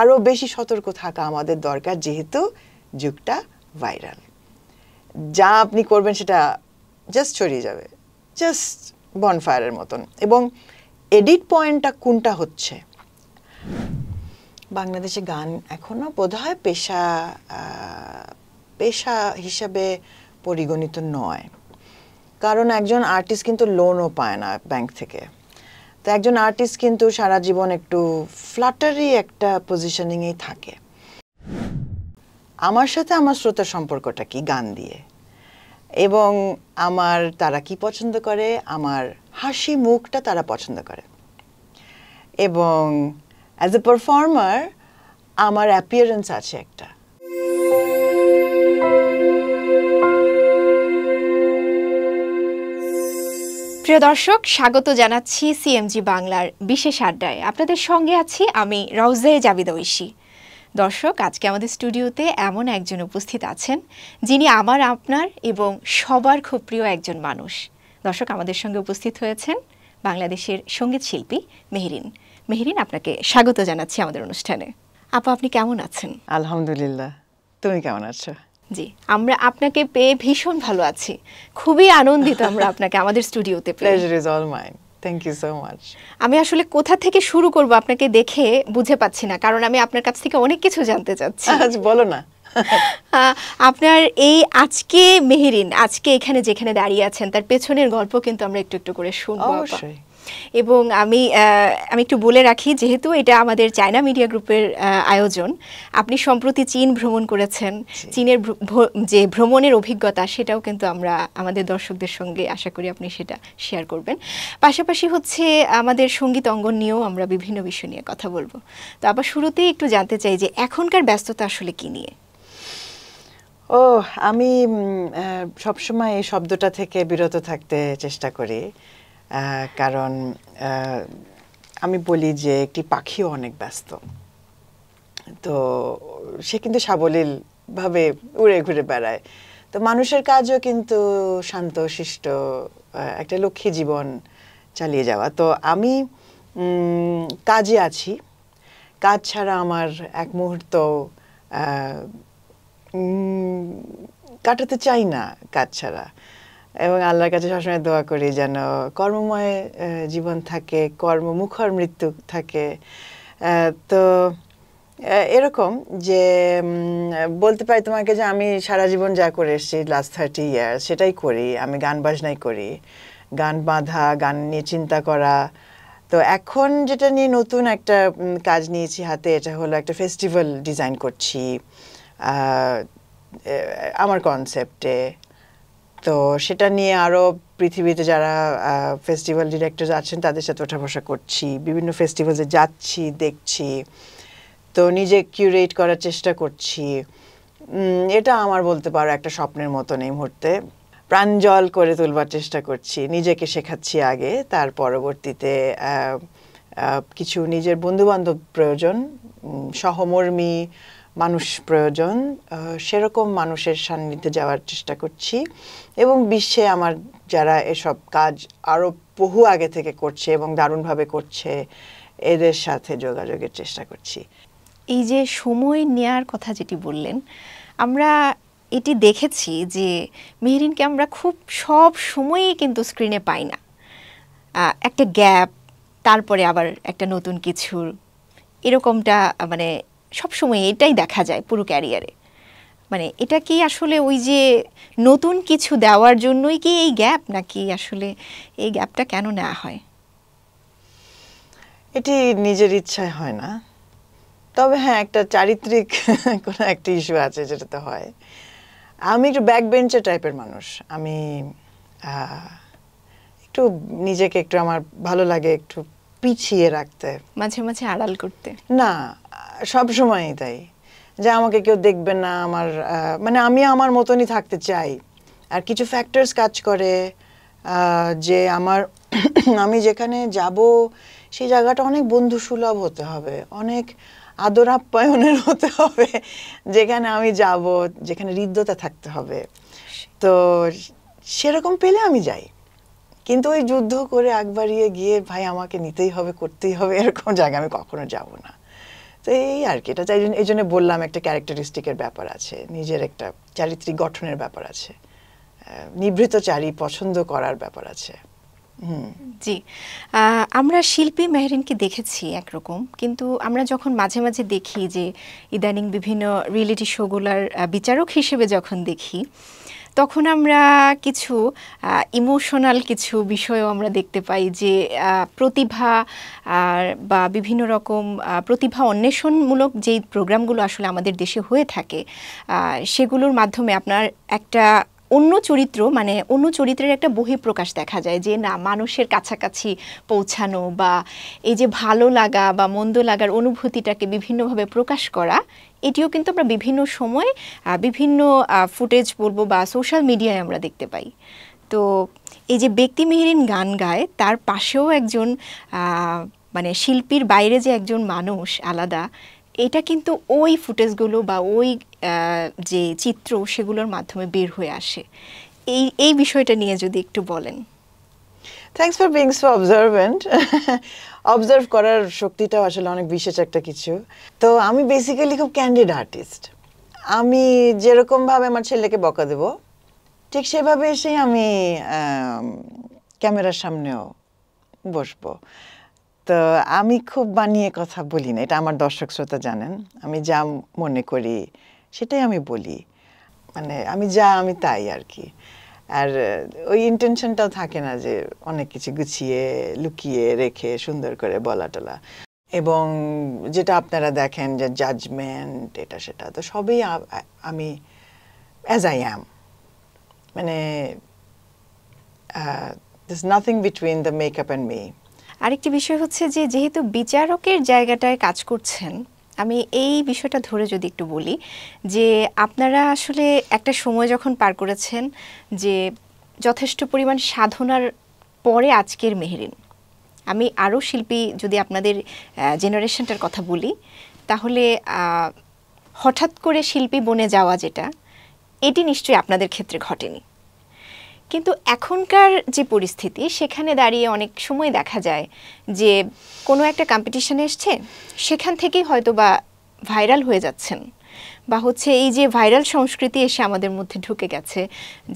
আরও বেশি সতর্ক থাকা আমাদের দরকার যেহেতু যুগটা ভাইরাল যা আপনি করবেন সেটা জাস্ট ছড়িয়ে যাবে জাস্ট বনফায়ারের মতন এবং এডিট পয়েন্টটা কোনটা হচ্ছে বাংলাদেশে গান এখনও বোধহয় পেশা পেশা হিসাবে পরিগণিত নয় কারণ একজন আর্টিস্ট কিন্তু লোনও পায় না ব্যাংক থেকে তো একজন আর্টিস্ট কিন্তু সারা জীবন একটু ফ্লাটারি একটা পজিশনিংয়েই থাকে আমার সাথে আমার শ্রোতার সম্পর্কটা কি গান দিয়ে এবং আমার তারা কি পছন্দ করে আমার হাসি মুখটা তারা পছন্দ করে এবং অ্যাজ এ পারফর্মার আমার অ্যাপিয়ারেন্স আছে একটা প্রিয় দর্শক স্বাগত জানাচ্ছি সিএমজি বাংলার বিশেষ আড্ডায় আপনাদের সঙ্গে আছি আমি রওজে জাবিদ ঐশী দর্শক আজকে আমাদের স্টুডিওতে এমন একজন উপস্থিত আছেন যিনি আমার আপনার এবং সবার খুব প্রিয় একজন মানুষ দর্শক আমাদের সঙ্গে উপস্থিত হয়েছেন বাংলাদেশের সঙ্গীত শিল্পী মেহরিন মেহরিন আপনাকে স্বাগত জানাচ্ছি আমাদের অনুষ্ঠানে আপা আপনি কেমন আছেন আলহামদুলিল্লাহ তুমি কেমন আছো জি আমরা আপনাকে পেয়ে ভীষণ ভালো আছি খুবই আনন্দিত আমরা আপনাকে আমাদের স্টুডিওতে পেয়ে থ্যাংক ইউ সো মাচ আমি আসলে কোথা থেকে শুরু করব আপনাকে দেখে বুঝে পাচ্ছি না কারণ আমি আপনার কাছ থেকে অনেক কিছু জানতে চাচ্ছি আজ বলো না আপনার এই আজকে মেহেরিন আজকে এখানে যেখানে দাঁড়িয়ে আছেন তার পেছনের গল্প কিন্তু আমরা একটু একটু করে শুনবো অবশ্যই এবং আমি আমি একটু বলে রাখি যেহেতু এটা আমাদের চায়না মিডিয়া গ্রুপের আয়োজন আপনি সম্প্রতি চীন ভ্রমণ করেছেন চীনের যে ভ্রমণের অভিজ্ঞতা সেটাও কিন্তু আমরা আমাদের দর্শকদের সঙ্গে আশা করি আপনি সেটা শেয়ার করবেন পাশাপাশি হচ্ছে আমাদের সঙ্গীত অঙ্গন নিয়েও আমরা বিভিন্ন বিষয় নিয়ে কথা বলবো তো আবার শুরুতেই একটু জানতে চাই যে এখনকার ব্যস্ততা আসলে কি নিয়ে ও আমি সবসময় এই শব্দটা থেকে বিরত থাকতে চেষ্টা করি কারণ আমি বলি যে একটি পাখিও অনেক ব্যস্ত তো সে কিন্তু সাবলীলভাবে উড়ে ঘুরে বেড়ায় তো মানুষের কাজও কিন্তু শান্ত শিষ্ট একটা লক্ষ্মী জীবন চালিয়ে যাওয়া তো আমি কাজে আছি কাজ ছাড়া আমার এক মুহূর্ত কাটাতে চাই না কাজ ছাড়া এবং আল্লাহর কাছে সবসময় দোয়া করি যেন কর্মময় জীবন থাকে কর্মমুখর মৃত্যু থাকে তো এরকম যে বলতে পারি তোমাকে যে আমি সারা জীবন যা করে এসেছি লাস্ট থার্টি ইয়ার সেটাই করি আমি গান বাজনাই করি গান বাঁধা গান নিয়ে চিন্তা করা তো এখন যেটা নিয়ে নতুন একটা কাজ নিয়েছি হাতে এটা হলো একটা ফেস্টিভ্যাল ডিজাইন করছি আমার কনসেপ্টে তো সেটা নিয়ে আরও পৃথিবীতে যারা ফেস্টিভ্যাল ডিরেক্টর আছেন তাদের সাথে ওঠা বসা করছি বিভিন্ন ফেস্টিভ্যালে যাচ্ছি দেখছি তো নিজে কিউরেট করার চেষ্টা করছি এটা আমার বলতে পারো একটা স্বপ্নের মতন এই মুহূর্তে প্রাঞ্জল করে তুলবার চেষ্টা করছি নিজেকে শেখাচ্ছি আগে তার পরবর্তীতে কিছু নিজের বন্ধুবান্ধব প্রয়োজন সহমর্মী মানুষ প্রয়োজন সেরকম মানুষের সান্নিধ্যে যাওয়ার চেষ্টা করছি এবং বিশ্বে আমার যারা এসব কাজ আরও বহু আগে থেকে করছে এবং দারুণভাবে করছে এদের সাথে যোগাযোগের চেষ্টা করছি এই যে সময় নেয়ার কথা যেটি বললেন আমরা এটি দেখেছি যে মেহরিনকে আমরা খুব সব সময়ই কিন্তু স্ক্রিনে পাই না একটা গ্যাপ তারপরে আবার একটা নতুন কিছুর এরকমটা মানে সবসময় এটাই দেখা যায় পুরো ক্যারিয়ারে মানে এটা কি আসলে ওই যে নতুন কিছু দেওয়ার জন্যই কি এই গ্যাপ নাকি আসলে এই গ্যাপটা কেন নেওয়া হয় এটি নিজের ইচ্ছায় হয় না তবে হ্যাঁ একটা চারিত্রিক কোনো একটা ইস্যু আছে যেটাতে হয় আমি একটু ব্যাক বেঞ্চের টাইপের মানুষ আমি একটু নিজেকে একটু আমার ভালো লাগে একটু পিছিয়ে রাখতে মাঝে মাঝে আড়াল করতে না সব সময়ই তাই যে আমাকে কেউ দেখবে না আমার মানে আমি আমার মতনই থাকতে চাই আর কিছু ফ্যাক্টরস কাজ করে যে আমার আমি যেখানে যাব সেই জায়গাটা অনেক বন্ধু সুলভ হতে হবে অনেক আদর আপ্যায়নের হতে হবে যেখানে আমি যাব যেখানে হৃদ্যতা থাকতে হবে তো সেরকম পেলে আমি যাই কিন্তু ওই যুদ্ধ করে আগ বাড়িয়ে গিয়ে ভাই আমাকে নিতেই হবে করতেই হবে এরকম জায়গায় আমি কখনো যাব না তো এই আর কি এটা এই জন্য বললাম একটা ক্যারেক্টারিস্টিকের ব্যাপার আছে নিজের একটা চারিত্রিক গঠনের ব্যাপার আছে নিভৃত চারি পছন্দ করার ব্যাপার আছে জি আমরা শিল্পী মেহরিনকে দেখেছি একরকম কিন্তু আমরা যখন মাঝে মাঝে দেখি যে ইদানিং বিভিন্ন রিয়েলিটি শোগুলার বিচারক হিসেবে যখন দেখি তখন আমরা কিছু ইমোশনাল কিছু বিষয়ও আমরা দেখতে পাই যে প্রতিভা আর বা বিভিন্ন রকম প্রতিভা অন্বেষণমূলক যেই প্রোগ্রামগুলো আসলে আমাদের দেশে হয়ে থাকে সেগুলোর মাধ্যমে আপনার একটা অন্য চরিত্র মানে অন্য চরিত্রের একটা বহিঃপ্রকাশ দেখা যায় যে না মানুষের কাছাকাছি পৌঁছানো বা এই যে ভালো লাগা বা মন্দ লাগার অনুভূতিটাকে বিভিন্নভাবে প্রকাশ করা এটিও কিন্তু আমরা বিভিন্ন সময় বিভিন্ন ফুটেজ বলবো বা সোশ্যাল মিডিয়ায় আমরা দেখতে পাই তো এই যে ব্যক্তি মেহেরিন গান গায় তার পাশেও একজন মানে শিল্পীর বাইরে যে একজন মানুষ আলাদা এটা কিন্তু ওই ফুটেজগুলো বা ওই যে চিত্র সেগুলোর মাধ্যমে বের হয়ে আসে এই এই বিষয়টা নিয়ে যদি একটু বলেন thanks for being so observant observe করার শক্তিটাও আসলে অনেক বিশেষ একটা কিছু তো আমি বেসিক্যালি খুব ক্যান্ডিড আর্টিস্ট আমি যেরকমভাবে আমার ছেলেকে বকা দেব ঠিক সেভাবে এসেই আমি ক্যামেরার সামনেও বসবো তো আমি খুব বানিয়ে কথা বলি না এটা আমার দর্শক শ্রোতা জানেন আমি যা মনে করি সেটাই আমি বলি মানে আমি যা আমি তাই আর কি আর ওই ইন্টেনশনটাও থাকে না যে অনেক কিছু গুছিয়ে লুকিয়ে রেখে সুন্দর করে বলা টলা এবং যেটা আপনারা দেখেন যে জাজমেন্ট এটা সেটা তো সবই আমি অ্যাজ আই অ্যাম মানে this nothing between the makeup and me আরেকটি বিষয় হচ্ছে যে যেহেতু বিচারকের জায়গাটায় কাজ করছেন আমি এই বিষয়টা ধরে যদি একটু বলি যে আপনারা আসলে একটা সময় যখন পার করেছেন যে যথেষ্ট পরিমাণ সাধনার পরে আজকের মেহেরিন আমি আরও শিল্পী যদি আপনাদের জেনারেশনটার কথা বলি তাহলে হঠাৎ করে শিল্পী বনে যাওয়া যেটা এটি নিশ্চয়ই আপনাদের ক্ষেত্রে ঘটেনি কিন্তু এখনকার যে পরিস্থিতি সেখানে দাঁড়িয়ে অনেক সময় দেখা যায় যে কোনো একটা কম্পিটিশানে এসছে সেখান থেকেই হয়তো বা ভাইরাল হয়ে যাচ্ছেন বা হচ্ছে এই যে ভাইরাল সংস্কৃতি এসে আমাদের মধ্যে ঢুকে গেছে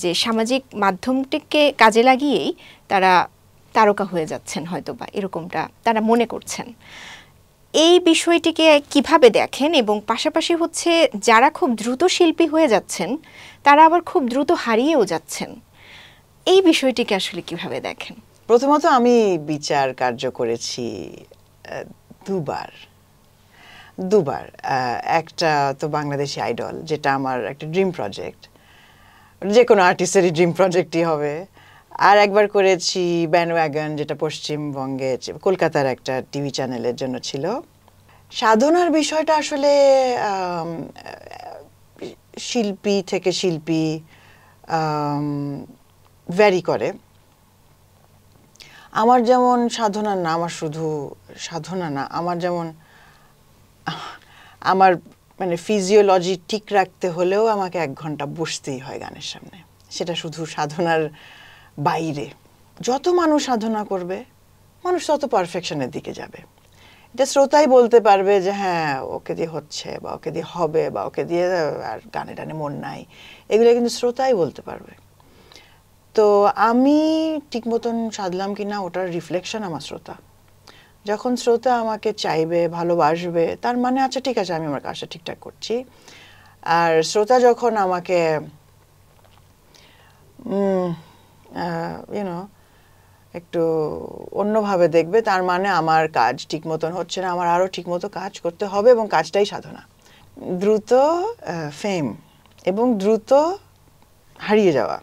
যে সামাজিক মাধ্যমটিকে কাজে লাগিয়েই তারা তারকা হয়ে যাচ্ছেন হয়তো বা এরকমটা তারা মনে করছেন এই বিষয়টিকে কিভাবে দেখেন এবং পাশাপাশি হচ্ছে যারা খুব দ্রুত শিল্পী হয়ে যাচ্ছেন তারা আবার খুব দ্রুত হারিয়েও যাচ্ছেন এই বিষয়টিকে আসলে কিভাবে দেখেন প্রথমত আমি বিচার কার্য করেছি দুবার দুবার একটা তো বাংলাদেশি আইডল যেটা আমার একটা ড্রিম প্রজেক্ট যে কোনো আর্টিস্টেরই ড্রিম প্রজেক্টই হবে আর একবার করেছি ব্যান ওয়াগন যেটা পশ্চিমবঙ্গে কলকাতার একটা টিভি চ্যানেলের জন্য ছিল সাধনার বিষয়টা আসলে শিল্পী থেকে শিল্পী ভ্যারি করে আমার যেমন সাধনা না আমার শুধু সাধনা না আমার যেমন আমার মানে ফিজিওলজি ঠিক রাখতে হলেও আমাকে এক ঘন্টা বসতেই হয় গানের সামনে সেটা শুধু সাধনার বাইরে যত মানুষ সাধনা করবে মানুষ তত পারফেকশনের দিকে যাবে এটা শ্রোতাই বলতে পারবে যে হ্যাঁ ওকে দিয়ে হচ্ছে বা ওকে দিয়ে হবে বা ওকে দিয়ে আর গানে টানে মন নাই এগুলো কিন্তু শ্রোতাই বলতে পারবে তো আমি ঠিক মতন সাধলাম কি না ওটার রিফ্লেকশন আমার শ্রোতা যখন শ্রোতা আমাকে চাইবে ভালোবাসবে তার মানে আচ্ছা ঠিক আছে আমি আমার কাজটা ঠিকঠাক করছি আর শ্রোতা যখন আমাকে ইউনো একটু অন্যভাবে দেখবে তার মানে আমার কাজ ঠিক মতন হচ্ছে না আমার আরও ঠিক মতো কাজ করতে হবে এবং কাজটাই সাধনা দ্রুত ফেম এবং দ্রুত হারিয়ে যাওয়া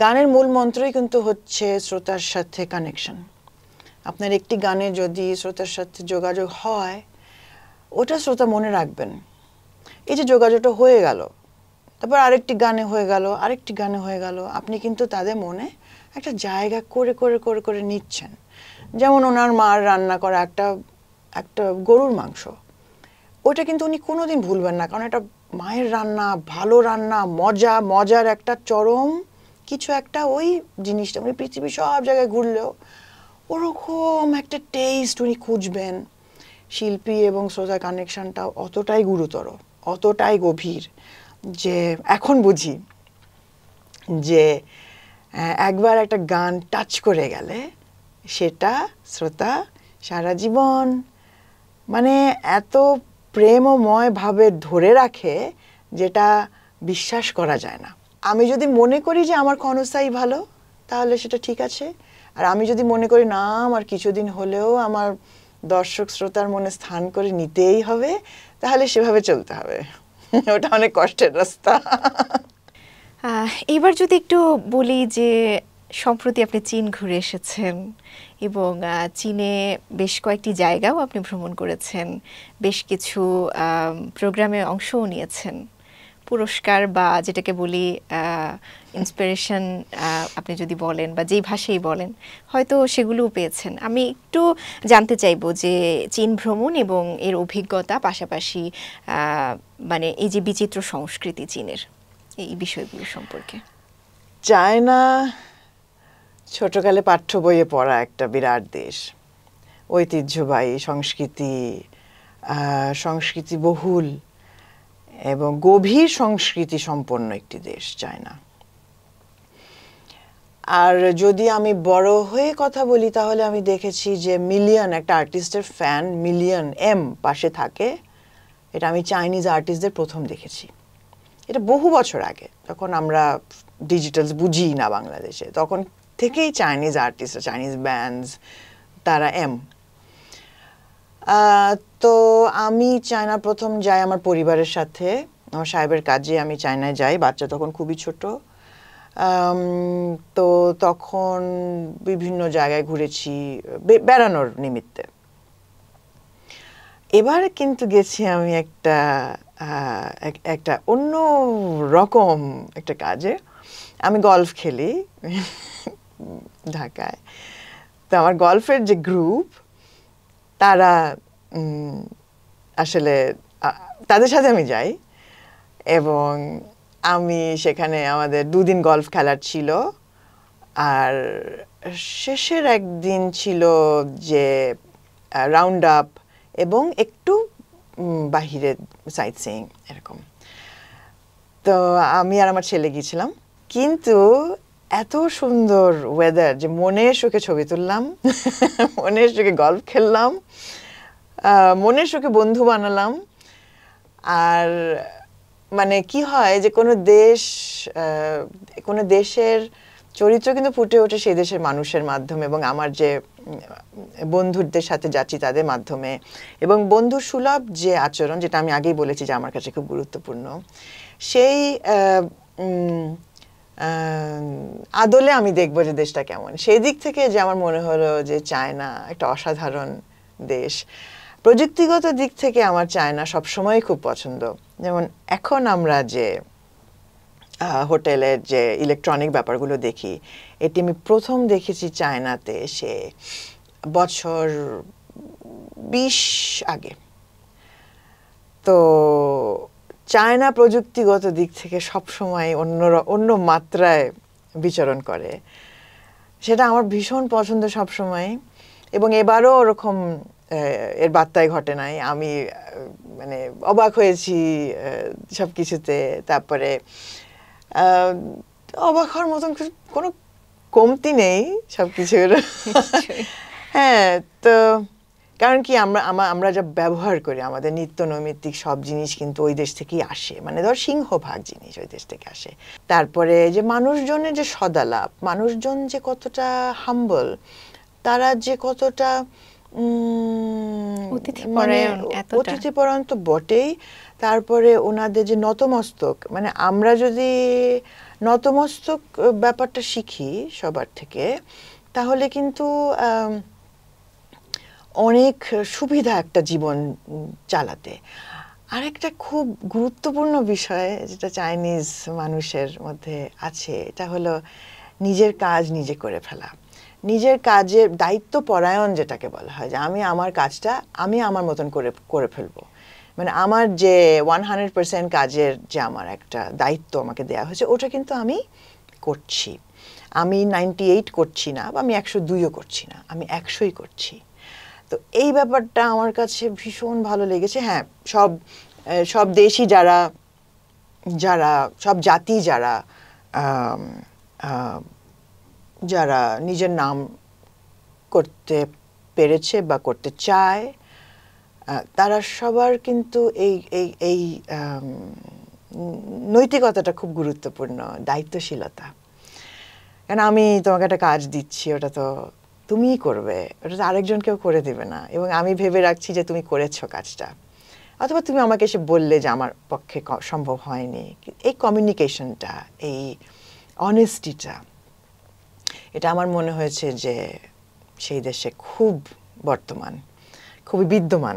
গানের মূল মন্ত্রই কিন্তু হচ্ছে শ্রোতার সাথে কানেকশন আপনার একটি গানে যদি শ্রোতার সাথে যোগাযোগ হয় ওটা শ্রোতা মনে রাখবেন এই যে যোগাযোগটা হয়ে গেল তারপর আরেকটি গানে হয়ে গেল আরেকটি গানে হয়ে গেল আপনি কিন্তু তাদের মনে একটা জায়গা করে করে করে করে নিচ্ছেন যেমন ওনার মার রান্না করা একটা একটা গরুর মাংস ওটা কিন্তু উনি কোনোদিন ভুলবেন না কারণ এটা মায়ের রান্না ভালো রান্না মজা মজার একটা চরম কিছু একটা ওই জিনিসটা উনি মানে পৃথিবীর সব জায়গায় ঘুরলেও ওরকম একটা টেস্ট উনি খুঁজবেন শিল্পী এবং শ্রোতা কানেকশানটা অতটাই গুরুতর অতটাই গভীর যে এখন বুঝি যে একবার একটা গান টাচ করে গেলে সেটা শ্রোতা সারা জীবন মানে এত প্রেমময়ভাবে ধরে রাখে যেটা বিশ্বাস করা যায় না আমি যদি মনে করি যে আমার ক্ষণস্থায়ী ভালো তাহলে সেটা ঠিক আছে আর আমি যদি মনে করি না আমার কিছুদিন হলেও আমার দর্শক শ্রোতার মনে স্থান করে নিতেই হবে তাহলে সেভাবে চলতে হবে ওটা অনেক কষ্টের রাস্তা এবার যদি একটু বলি যে সম্প্রতি আপনি চীন ঘুরে এসেছেন এবং চীনে বেশ কয়েকটি জায়গাও আপনি ভ্রমণ করেছেন বেশ কিছু প্রোগ্রামে অংশও নিয়েছেন পুরস্কার বা যেটাকে বলি ইন্সপিরেশন আপনি যদি বলেন বা যেই ভাষাই বলেন হয়তো সেগুলোও পেয়েছেন আমি একটু জানতে চাইব যে চীন ভ্রমণ এবং এর অভিজ্ঞতা পাশাপাশি মানে এই যে বিচিত্র সংস্কৃতি চীনের এই বিষয়গুলো সম্পর্কে চায়না ছোটকালে পাঠ্য বইয়ে পড়া একটা বিরাট দেশ ঐতিহ্যবাহী সংস্কৃতি সংস্কৃতি বহুল এবং গভীর সংস্কৃতি সম্পন্ন একটি দেশ চায়না আর যদি আমি বড় হয়ে কথা বলি তাহলে আমি দেখেছি যে মিলিয়ন একটা আর্টিস্টের ফ্যান মিলিয়ন এম পাশে থাকে এটা আমি চাইনিজ আর্টিস্টদের প্রথম দেখেছি এটা বহু বছর আগে তখন আমরা ডিজিটালস বুঝি না বাংলাদেশে তখন থেকেই চাইনিজ আর্টিস্ট চাইনিজ ব্যান্ডস তারা এম তো আমি চায়না প্রথম যাই আমার পরিবারের সাথে আমার সাহেবের কাজে আমি চায়নায় যাই বাচ্চা তখন খুবই ছোট তো তখন বিভিন্ন জায়গায় ঘুরেছি বেড়ানোর নিমিত্তে এবার কিন্তু গেছি আমি একটা একটা অন্য রকম একটা কাজে আমি গল্ফ খেলি ঢাকায় তো আমার গল্ফের যে গ্রুপ তারা আসলে তাদের সাথে আমি যাই এবং আমি সেখানে আমাদের দুদিন গল্ফ খেলার ছিল আর শেষের একদিন ছিল যে রাউন্ড আপ এবং একটু বাহিরে সাইট সিইং এরকম তো আমি আর আমার ছেলে গিয়েছিলাম কিন্তু এত সুন্দর ওয়েদার যে মনের সুখে ছবি তুললাম মনের সুখে গল্প খেললাম মনের সুখে বন্ধু বানালাম আর মানে কি হয় যে কোনো দেশ কোনো দেশের চরিত্র কিন্তু ফুটে ওঠে সেই দেশের মানুষের মাধ্যমে এবং আমার যে বন্ধুদের সাথে যাচ্ছি তাদের মাধ্যমে এবং বন্ধু সুলভ যে আচরণ যেটা আমি আগেই বলেছি যে আমার কাছে খুব গুরুত্বপূর্ণ সেই আদলে আমি দেখব যে দেশটা কেমন সেই দিক থেকে যে আমার মনে হলো যে চায়না একটা অসাধারণ দেশ প্রযুক্তিগত দিক থেকে আমার চায়না সময় খুব পছন্দ যেমন এখন আমরা যে হোটেলের যে ইলেকট্রনিক ব্যাপারগুলো দেখি এটি আমি প্রথম দেখেছি চায়নাতে সে বছর বিশ আগে তো চায়না প্রযুক্তিগত দিক থেকে সবসময় অন্য অন্য মাত্রায় বিচরণ করে সেটা আমার ভীষণ পছন্দ সবসময় এবং এবারও ওরকম এর বার্তায় নাই আমি মানে অবাক হয়েছি সব কিছুতে তারপরে অবাক হওয়ার মতন কোনো কমতি নেই সব কিছুর হ্যাঁ তো কারণ কি আমরা আমরা যা ব্যবহার করি আমাদের নিত্য নৈমিত্তিক সব জিনিস কিন্তু ওই দেশ থেকেই আসে মানে ধর সিংহভাগ জিনিস ওই দেশ থেকে আসে তারপরে যে মানুষজনের যে সদালাপ মানুষজন যে কতটা হাম্বল তারা যে কতটা অতিথিপরায়ণ মানে তো বটেই তারপরে ওনাদের যে নতমস্তক মানে আমরা যদি নতমস্তক ব্যাপারটা শিখি সবার থেকে তাহলে কিন্তু অনেক সুবিধা একটা জীবন চালাতে আরেকটা খুব গুরুত্বপূর্ণ বিষয় যেটা চাইনিজ মানুষের মধ্যে আছে এটা হলো নিজের কাজ নিজে করে ফেলা নিজের কাজের দায়িত্ব পরায়ণ যেটাকে বলা হয় যে আমি আমার কাজটা আমি আমার মতন করে করে ফেলব মানে আমার যে ওয়ান হান্ড্রেড পার্সেন্ট কাজের যে আমার একটা দায়িত্ব আমাকে দেয়া হয়েছে ওটা কিন্তু আমি করছি আমি নাইনটি এইট করছি না বা আমি একশো দুইও করছি না আমি একশোই করছি তো এই ব্যাপারটা আমার কাছে ভীষণ ভালো লেগেছে হ্যাঁ সব সব দেশই যারা যারা সব জাতি যারা যারা নিজের নাম করতে পেরেছে বা করতে চায় তারা সবার কিন্তু এই এই এই নৈতিকতাটা খুব গুরুত্বপূর্ণ দায়িত্বশীলতা কেন আমি তোমাকে একটা কাজ দিচ্ছি ওটা তো তুমিই করবে ওটা তো আরেকজন কেউ করে দেবে না এবং আমি ভেবে রাখছি যে তুমি করেছো কাজটা অথবা তুমি আমাকে এসে বললে যে আমার পক্ষে সম্ভব হয়নি এই কমিউনিকেশনটা এই অনেস্টিটা এটা আমার মনে হয়েছে যে সেই দেশে খুব বর্তমান খুবই বিদ্যমান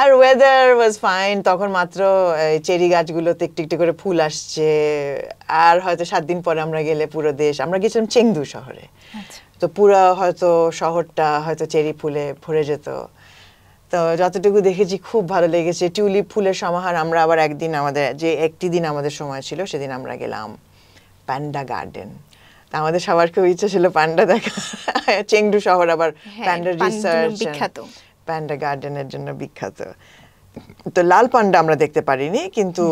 আর ওয়েদার ওয়াজ ফাইন তখন মাত্র চেরি গাছগুলোতে একটু একটু করে ফুল আসছে আর হয়তো সাত দিন পরে আমরা গেলে পুরো দেশ আমরা গেছিলাম চেংদু শহরে আচ্ছা। তো পুরো হয়তো শহরটা হয়তো চেরি ফুলে ভরে যেত তো যতটুকু দেখেছি খুব ভালো লেগেছে টিউলিপ ফুলের সমাহার আমরা আবার একদিন আমাদের যে একটি দিন আমাদের সময় ছিল সেদিন আমরা গেলাম প্যান্ডা গার্ডেন আমাদের সবার খুব ইচ্ছা ছিল প্যান্ডা দেখা চেংডু শহর আবার প্যান্ডা রিসার্চ বিখ্যাত প্যান্ডা গার্ডেনের জন্য বিখ্যাত তো লাল পান্ডা আমরা দেখতে পারিনি কিন্তু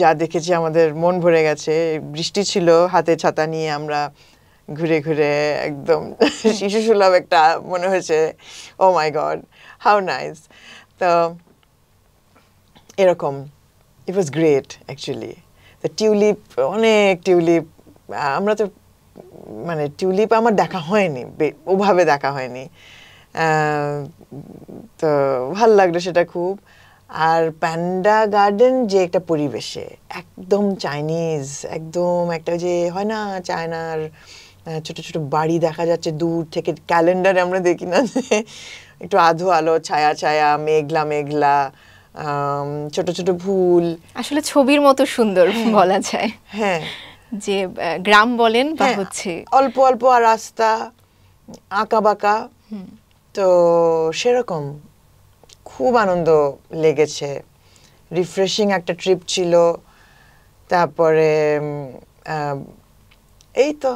যা দেখেছি আমাদের মন ভরে গেছে বৃষ্টি ছিল হাতে ছাতা নিয়ে আমরা ঘুরে ঘুরে একদম শিশু সুলভ একটা মনে হয়েছে oh my god how nice তো এরকম it was great actually tulip অনেক টিউলিপ আমরা তো মানে টিউলিপ আমার দেখা হয়নি ওভাবে দেখা হয়নি তো ভাল লাগলো সেটা খুব আর প্যান্ডা গার্ডেন যে একটা পরিবেশে একদম চাইনিজ একদম একটা যে হয় না চায়নার ছোট ছোট বাড়ি দেখা যাচ্ছে দূর থেকে ক্যালেন্ডারে আমরা দেখি না যে একটু আধো আলো ছায়া ছায়া মেঘলা মেঘলা ছোট ছোট ভুল আসলে ছবির মতো সুন্দর হ্যাঁ। বলা যায় হ্যাঁ যে গ্রাম বলেন বা হ্যাঁ, হচ্ছে অল্প অল্প আর রাস্তা আঁকা বাঁকা তো সেরকম খুব আনন্দ লেগেছে রিফ্রেশিং একটা ট্রিপ ছিল তারপরে এই তো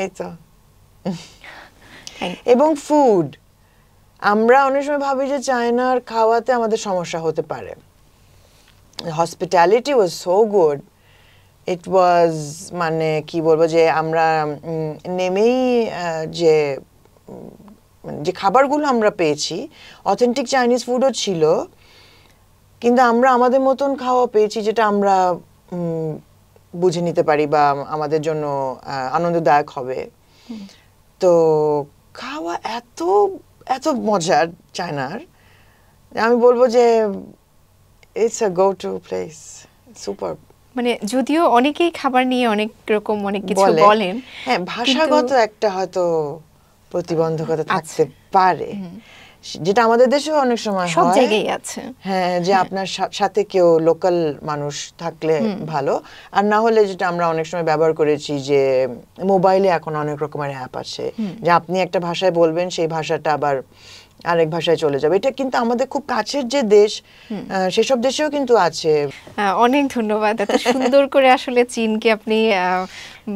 এই তো এবং ফুড আমরা অনেক সময় ভাবি যে চায়নার খাওয়াতে আমাদের সমস্যা হতে পারে hospitality was so good it was মানে কি বলবো যে আমরা নেমেই যে মানে যে খাবারগুলো আমরা পেয়েছি অথেন্টিক চাইনিজ ফুডও ছিল কিন্তু আমরা আমাদের মতন খাওয়া পেয়েছি যেটা আমরা বুঝে নিতে পারি বা আমাদের জন্য আনন্দদায়ক হবে তো খাওয়া এত এত মজার চায়নার আমি বলবো যে it's a go to place super মানে যদিও অনেকেই খাবার নিয়ে অনেক রকম অনেক কিছু বলেন হ্যাঁ ভাষাগত একটা হয়তো প্রতিবন্ধকতা থাকতে পারে যেটা আমাদের দেশে অনেক সময় সব জায়গায় আছে হ্যাঁ যে হ্যাঁ। আপনার সাথে কেউ লোকাল মানুষ থাকলে ভালো আর না হলে যেটা আমরা অনেক সময় ব্যবহার করেছি যে মোবাইলে এখন অনেক রকমের অ্যাপ আছে যে আপনি একটা ভাষায় বলবেন সেই ভাষাটা আবার আরেক ভাষায় চলে যাবে এটা কিন্তু আমাদের খুব কাছের যে দেশ সেসব দেশেও কিন্তু আছে অনেক ধন্যবাদ এত সুন্দর করে আসলে চীনকে আপনি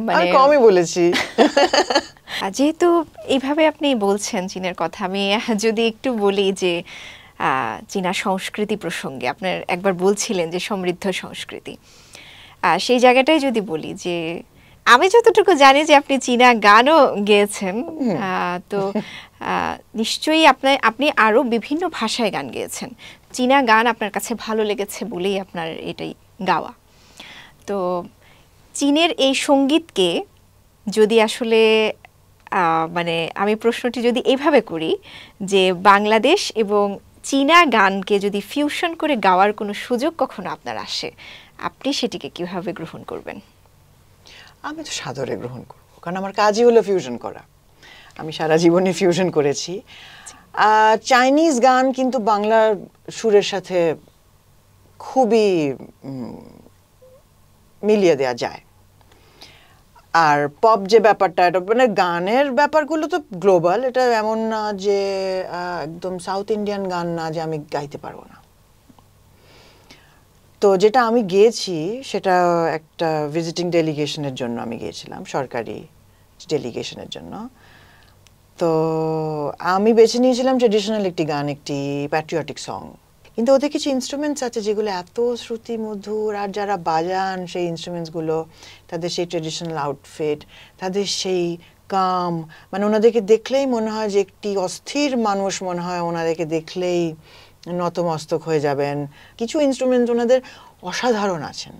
মানে কমই বলেছি যেহেতু এইভাবে আপনি বলছেন চীনের কথা আমি যদি একটু বলি যে চীনা সংস্কৃতি প্রসঙ্গে আপনার একবার বলছিলেন যে সমৃদ্ধ সংস্কৃতি সেই জায়গাটাই যদি বলি যে আমি যতটুকু জানি যে আপনি চীনা গানও গেয়েছেন তো নিশ্চয়ই আপনার আপনি আরও বিভিন্ন ভাষায় গান গেয়েছেন চীনা গান আপনার কাছে ভালো লেগেছে বলেই আপনার এটাই গাওয়া তো চীনের এই সঙ্গীতকে যদি আসলে মানে আমি প্রশ্নটি যদি এভাবে করি যে বাংলাদেশ এবং চীনা গানকে যদি ফিউশন করে গাওয়ার কোনো সুযোগ কখনো আপনার আসে আপনি সেটিকে কিভাবে গ্রহণ করবেন আমি তো সাদরে গ্রহণ করব কারণ আমার কাজই হলো ফিউশন করা আমি সারা জীবনে ফিউশন করেছি চাইনিজ গান কিন্তু বাংলার সুরের সাথে খুবই মিলিয়ে দেওয়া যায় আর পপ যে ব্যাপারটা এটা মানে গানের ব্যাপারগুলো তো গ্লোবাল এটা এমন না যে একদম সাউথ ইন্ডিয়ান গান না যে আমি গাইতে পারবো না তো যেটা আমি গিয়েছি সেটা একটা ভিজিটিং ডেলিগেশনের জন্য আমি গিয়েছিলাম সরকারি ডেলিগেশনের জন্য তো আমি বেছে নিয়েছিলাম ট্রেডিশনাল একটি গান একটি প্যাট্রিয়টিক সং কিন্তু ওদের কিছু ইনস্ট্রুমেন্টস আছে যেগুলো এত শ্রুতি মধুর আর যারা বাজান সেই ইনস্ট্রুমেন্টসগুলো তাদের সেই ট্রেডিশনাল আউটফিট তাদের সেই কাম মানে ওনাদেরকে দেখলেই মনে হয় যে একটি অস্থির মানুষ মনে হয় ওনাদেরকে দেখলেই নতমস্তক হয়ে যাবেন কিছু ইনস্ট্রুমেন্টস ওনাদের অসাধারণ আছেন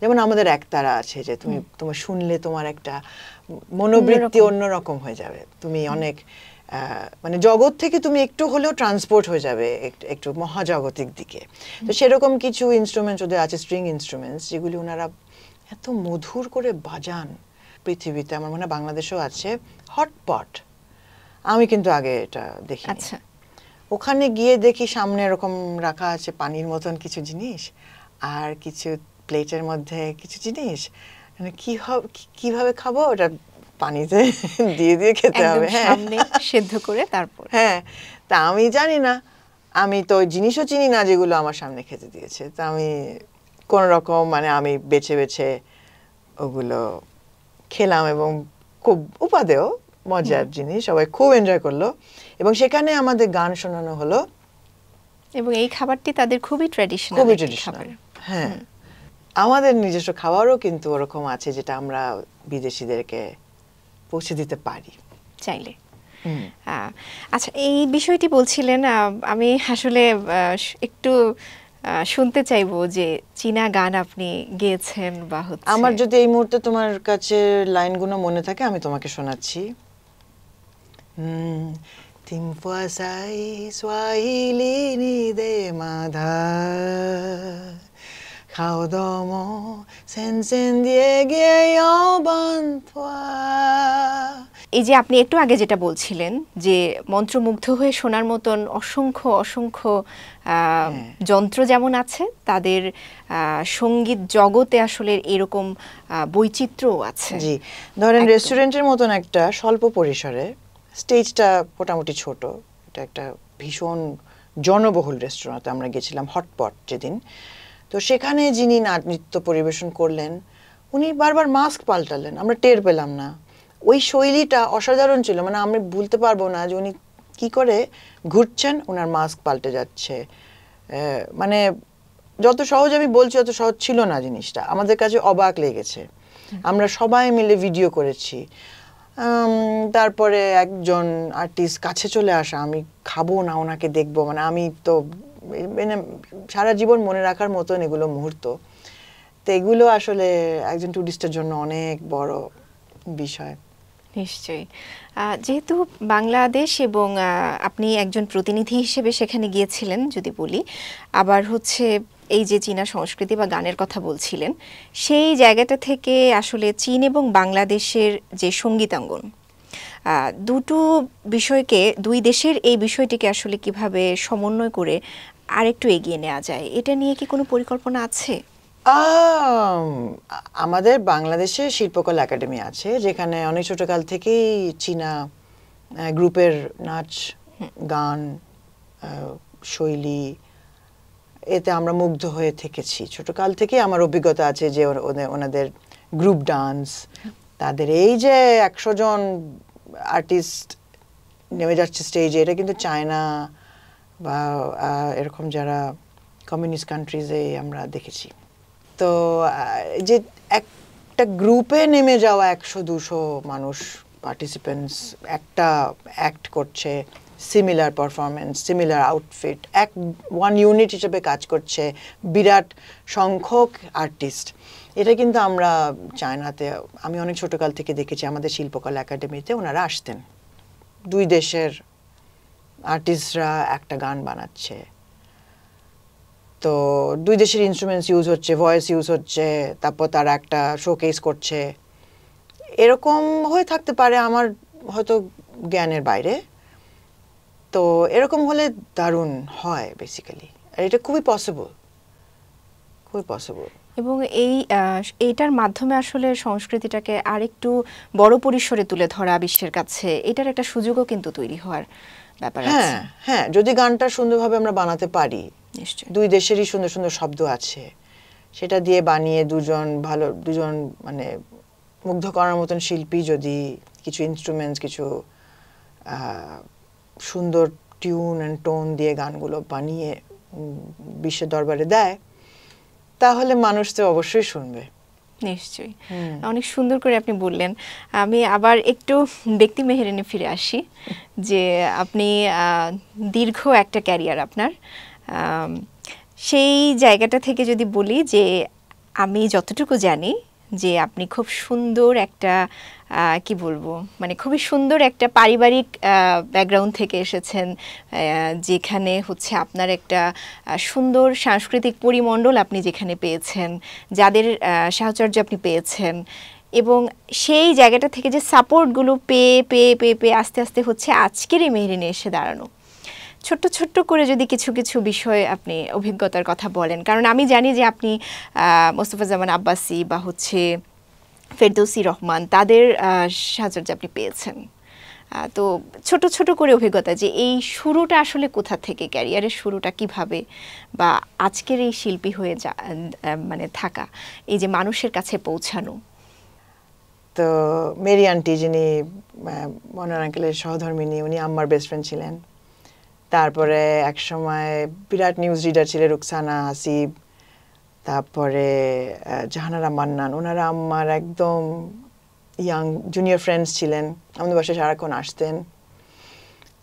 যেমন আমাদের একতারা আছে যে তুমি তোমার শুনলে তোমার একটা মনোবৃত্তি অন্যরকম হয়ে যাবে তুমি অনেক মানে জগৎ থেকে তুমি একটু হলেও ট্রান্সপোর্ট হয়ে যাবে একটু মহাজাগতিক দিকে তো সেরকম কিছু ইনস্ট্রুমেন্টস ওদের আছে স্ট্রিং ইনস্ট্রুমেন্টস যেগুলি ওনারা এত মধুর করে বাজান পৃথিবীতে আমার মনে হয় বাংলাদেশেও আছে হটপট আমি কিন্তু আগে এটা দেখি আচ্ছা ওখানে গিয়ে দেখি সামনে এরকম রাখা আছে পানির মতন কিছু জিনিস আর কিছু প্লেটের মধ্যে কিছু জিনিস মানে কী কিভাবে খাবো ওটা পানিতে দিয়ে দিয়ে খেতে হবে হ্যাঁ সেদ্ধ করে তারপর হ্যাঁ তা আমি জানি না আমি তো জিনিসও চিনি না যেগুলো আমার সামনে খেতে দিয়েছে তা আমি কোন রকম মানে আমি বেছে বেছে ওগুলো খেলাম এবং খুব উপাদেয় মজার জিনিস সবাই খুব এনজয় করলো এবং সেখানে আমাদের গান শোনানো হলো এবং এই খাবারটি তাদের খুবই ট্র্যাডিশনাল খুবই ট্র্যাডিশনাল হ্যাঁ আমাদের নিজস্ব খাবারও কিন্তু ওরকম আছে যেটা আমরা বিদেশিদেরকে পৌঁছে দিতে পারি চাইলে আচ্ছা এই বিষয়টি বলছিলেন আমি আসলে একটু শুনতে চাইবো যে চীনা গান আপনি গেয়েছেন বা হচ্ছে আমার যদি এই মুহূর্তে তোমার কাছে লাইনগুলো মনে থাকে আমি তোমাকে শোনাচ্ছি সাইলি নি দে মাধা 顔ども戦線でげよばんとは এই যে আপনি একটু আগে যেটা বলছিলেন যে মন্ত্রমুগ্ধ হয়ে শোনার মতন অসংখ্য অসংখ্য হ্যাঁ। যন্ত্র যেমন আছে তাদের সঙ্গীত জগতে আসলে এরকম বৈচিত্র্যও আছে জি ধরেন রেস্টুরেন্টের মতন একটা স্বল্প পরিসরে স্টেজটা মোটামুটি ছোট এটা একটা ভীষণ জনবহুল রেস্টুরেন্টে আমরা গেছিলাম হটপট যেদিন তো সেখানে যিনি নৃত্য পরিবেশন করলেন উনি বারবার মাস্ক পাল্টালেন আমরা টের পেলাম না ওই শৈলীটা অসাধারণ ছিল মানে আমি বলতে পারবো না যে উনি কী করে ঘুরছেন ওনার মাস্ক পাল্টে যাচ্ছে মানে যত সহজ আমি বলছি অত সহজ ছিল না জিনিসটা আমাদের কাছে অবাক লেগেছে আমরা সবাই মিলে ভিডিও করেছি তারপরে একজন আর্টিস্ট কাছে চলে আসা আমি খাবো না ওনাকে দেখবো মানে আমি তো মানে সারা জীবন মনে রাখার মতন এগুলো মুহূর্ত তো এগুলো আসলে একজন ট্যুরিস্টের জন্য অনেক বড় বিষয় নিশ্চয়ই যেহেতু বাংলাদেশ এবং আপনি একজন প্রতিনিধি হিসেবে সেখানে গিয়েছিলেন যদি বলি আবার হচ্ছে এই যে চীনা সংস্কৃতি বা গানের কথা বলছিলেন সেই জায়গাটা থেকে আসলে চীন এবং বাংলাদেশের যে সঙ্গীতাঙ্গন দুটো বিষয়কে দুই দেশের এই বিষয়টিকে আসলে কিভাবে সমন্বয় করে আরেকটু এগিয়ে নেওয়া যায় এটা নিয়ে কি কোনো পরিকল্পনা আছে আমাদের বাংলাদেশে শিল্পকলা একাডেমি আছে যেখানে অনেক ছোটকাল থেকেই চীনা গ্রুপের নাচ গান শৈলী এতে আমরা মুগ্ধ হয়ে থেকেছি ছোটকাল থেকে আমার অভিজ্ঞতা আছে যে ওনাদের গ্রুপ ডান্স তাদের এই যে একশো জন আর্টিস্ট নেমে যাচ্ছে স্টেজে এটা কিন্তু চায়না বা এরকম যারা কমিউনিস্ট কান্ট্রিজে আমরা দেখেছি তো যে একটা গ্রুপে নেমে যাওয়া একশো দুশো মানুষ পার্টিসিপেন্টস একটা অ্যাক্ট করছে সিমিলার পারফরমেন্স সিমিলার আউটফিট এক ওয়ান ইউনিট হিসেবে কাজ করছে বিরাট সংখ্যক আর্টিস্ট এটা কিন্তু আমরা চায়নাতে আমি অনেক ছোটোকাল থেকে দেখেছি আমাদের শিল্পকলা একাডেমিতে ওনারা আসতেন দুই দেশের আর্টিস্টরা একটা গান বানাচ্ছে তো দুই দেশের ইনস্ট্রুমেন্টস ইউজ হচ্ছে ভয়েস ইউজ হচ্ছে তারপর তারা একটা শোকেস করছে এরকম হয়ে থাকতে পারে আমার হয়তো জ্ঞানের বাইরে তো এরকম হলে দারুণ হয় বেসিক্যালি আর এটা খুবই পসিবল খুবই পসিবল এবং এই এইটার মাধ্যমে আসলে সংস্কৃতিটাকে আরেকটু বড় পরিসরে তুলে ধরা বিশ্বের কাছে এটার একটা সুযোগও কিন্তু তৈরি হওয়ার ব্যাপার হ্যাঁ হ্যাঁ যদি গানটা সুন্দরভাবে আমরা বানাতে পারি দুই দেশেরই সুন্দর সুন্দর শব্দ আছে সেটা দিয়ে বানিয়ে দুজন ভালো দুজন মানে মুগ্ধ করার মতন শিল্পী যদি কিছু ইনস্ট্রুমেন্টস কিছু সুন্দর টিউন অ্যান্ড টোন দিয়ে গানগুলো বানিয়ে বিশ্বের দরবারে দেয় তাহলে মানুষ তো অবশ্যই শুনবে নিশ্চয়ই অনেক সুন্দর করে আপনি বললেন আমি আবার একটু ব্যক্তি মেহেরেনে ফিরে আসি যে আপনি দীর্ঘ একটা ক্যারিয়ার আপনার সেই জায়গাটা থেকে যদি বলি যে আমি যতটুকু জানি যে আপনি খুব সুন্দর একটা কি বলবো মানে খুবই সুন্দর একটা পারিবারিক ব্যাকগ্রাউন্ড থেকে এসেছেন যেখানে হচ্ছে আপনার একটা সুন্দর সাংস্কৃতিক পরিমণ্ডল আপনি যেখানে পেয়েছেন যাদের সাহচর্য আপনি পেয়েছেন এবং সেই জায়গাটা থেকে যে সাপোর্টগুলো পেয়ে পেয়ে পেয়ে পেয়ে আস্তে আস্তে হচ্ছে আজকের এই মেহরিনে এসে দাঁড়ানো ছোট্ট ছোট্ট করে যদি কিছু কিছু বিষয় আপনি অভিজ্ঞতার কথা বলেন কারণ আমি জানি যে আপনি মোস্তফা জামান আব্বাসি বা হচ্ছে ফেরদৌসি রহমান তাদের সাহায্য আপনি পেয়েছেন তো ছোট ছোট করে অভিজ্ঞতা যে এই শুরুটা আসলে কোথা থেকে ক্যারিয়ারের শুরুটা কিভাবে বা আজকের এই শিল্পী হয়ে যা মানে থাকা এই যে মানুষের কাছে পৌঁছানো তো মেরি আন্টি যিনি মনোন আঙ্কেলের সহধর্মিনী উনি আম্মার বেস্ট ফ্রেন্ড ছিলেন তারপরে একসময় বিরাট নিউজ রিডার ছিলেন রুকসানা আসিফ তারপরে জাহানারা মান্নান ওনারা আমার একদম ইয়াং জুনিয়র ফ্রেন্ডস ছিলেন আমাদের বাসায় সারাক্ষণ আসতেন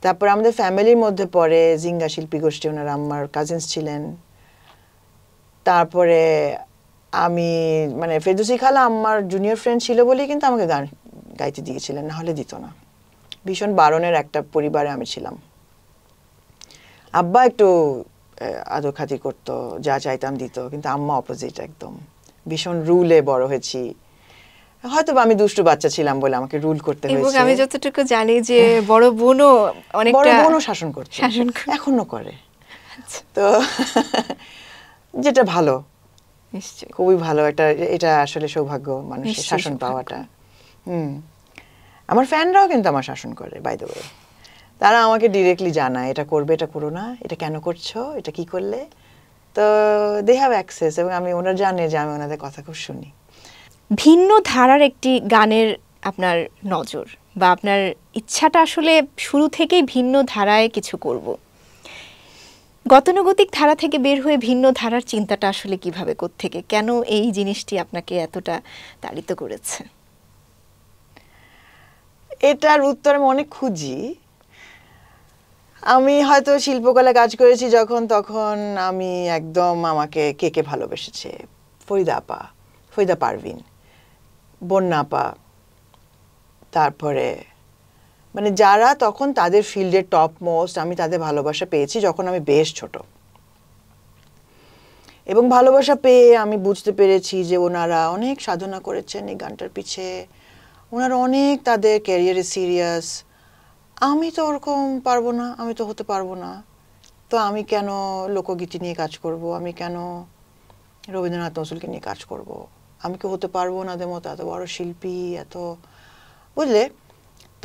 তারপর আমাদের ফ্যামিলির মধ্যে পড়ে জিঙ্গা শিল্পী গোষ্ঠী ওনারা আমার কাজিনস ছিলেন তারপরে আমি মানে ফেরদুসি খালা আমার জুনিয়র ফ্রেন্ড ছিল বলেই কিন্তু আমাকে গান গাইতে দিয়েছিলেন নাহলে দিত না ভীষণ বারণের একটা পরিবারে আমি ছিলাম আব্বা একটু আদরখাতি করত যা চাইতাম দিত কিন্তু আম্মা অপোজিট একদম ভীষণ রুলে বড় হয়েছি হয়তো আমি দুষ্টু বাচ্চা ছিলাম বলে আমাকে রুল করতে হয়েছে আমি যতটুকু জানি যে বড় বোনও অনেকটা বড় বোনও শাসন করছে শাসন এখনো করে আচ্ছা। তো যেটা ভালো নিশ্চয়ই খুবই ভালো এটা এটা আসলে সৌভাগ্য মানুষের শাসন পাওয়াটা হুম আমার ফ্যানরাও কিন্তু আমার শাসন করে বাই দ্য ওয়ে তারা আমাকে ডিরেক্টলি জানায় এটা করবে এটা করো না এটা কেন করছো এটা কি করলে তো দে হ্যাভ অ্যাক্সেস এবং আমি ওনার জানে যে আমি ওনাদের কথা খুব শুনি ভিন্ন ধারার একটি গানের আপনার নজর বা আপনার ইচ্ছাটা আসলে শুরু থেকেই ভিন্ন ধারায় কিছু করব গতানুগতিক ধারা থেকে বের হয়ে ভিন্ন ধারার চিন্তাটা আসলে কিভাবে থেকে কেন এই জিনিসটি আপনাকে এতটা তাড়িত করেছে এটার উত্তর আমি অনেক খুঁজি আমি হয়তো শিল্পকলা কাজ করেছি যখন তখন আমি একদম আমাকে কে কে ভালোবেসেছে ফরিদা আপা ফরিদা পারভিন বন্যা আপা তারপরে মানে যারা তখন তাদের ফিল্ডে টপ মোস্ট আমি তাদের ভালোবাসা পেয়েছি যখন আমি বেশ ছোট এবং ভালোবাসা পেয়ে আমি বুঝতে পেরেছি যে ওনারা অনেক সাধনা করেছেন এই গানটার পিছে ওনারা অনেক তাদের ক্যারিয়ারে সিরিয়াস আমি তো ওরকম পারবো না আমি তো হতে পারবো না তো আমি কেন লোকগীতি নিয়ে কাজ করব আমি কেন রবীন্দ্রনাথ নজরুলকে নিয়ে কাজ করব আমি কি হতে পারবো না ওদের মতো এত বড় শিল্পী এত বুঝলে